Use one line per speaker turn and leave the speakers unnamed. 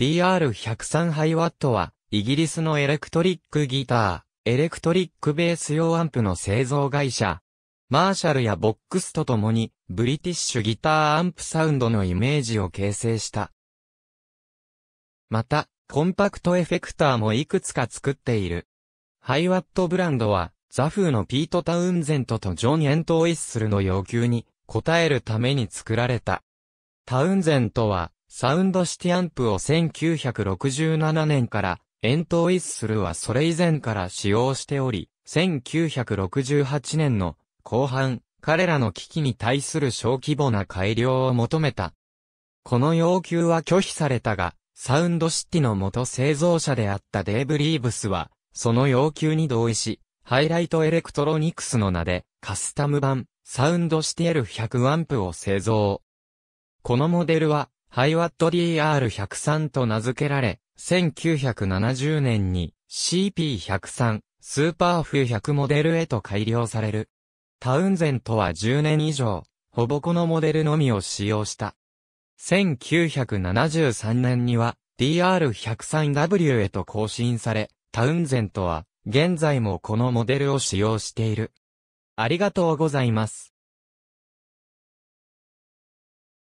DR103 ハイワットは、イギリスのエレクトリックギター、エレクトリックベース用アンプの製造会社。マーシャルやボックスと共に、ブリティッシュギターアンプサウンドのイメージを形成した。また、コンパクトエフェクターもいくつか作っている。ハイワットブランドは、ザフーのピート・タウンゼントとジョン・エント・オイッスルの要求に応えるために作られた。タウンゼントは、サウンドシティアンプを1967年からエントーイッスルはそれ以前から使用しており、1968年の後半、彼らの機器に対する小規模な改良を求めた。この要求は拒否されたが、サウンドシティの元製造者であったデーブ・リーブスは、その要求に同意し、ハイライトエレクトロニクスの名で、カスタム版、サウンドシティ L100 アンプを製造。このモデルは、ハイワット DR103 と名付けられ、1970年に CP103 スーパーフ100モデルへと改良される。タウンゼントは10年以上、ほぼこのモデルのみを使用した。1973年には DR103W へと更新され、タウンゼントは現在もこのモデルを使用している。ありがとうございます。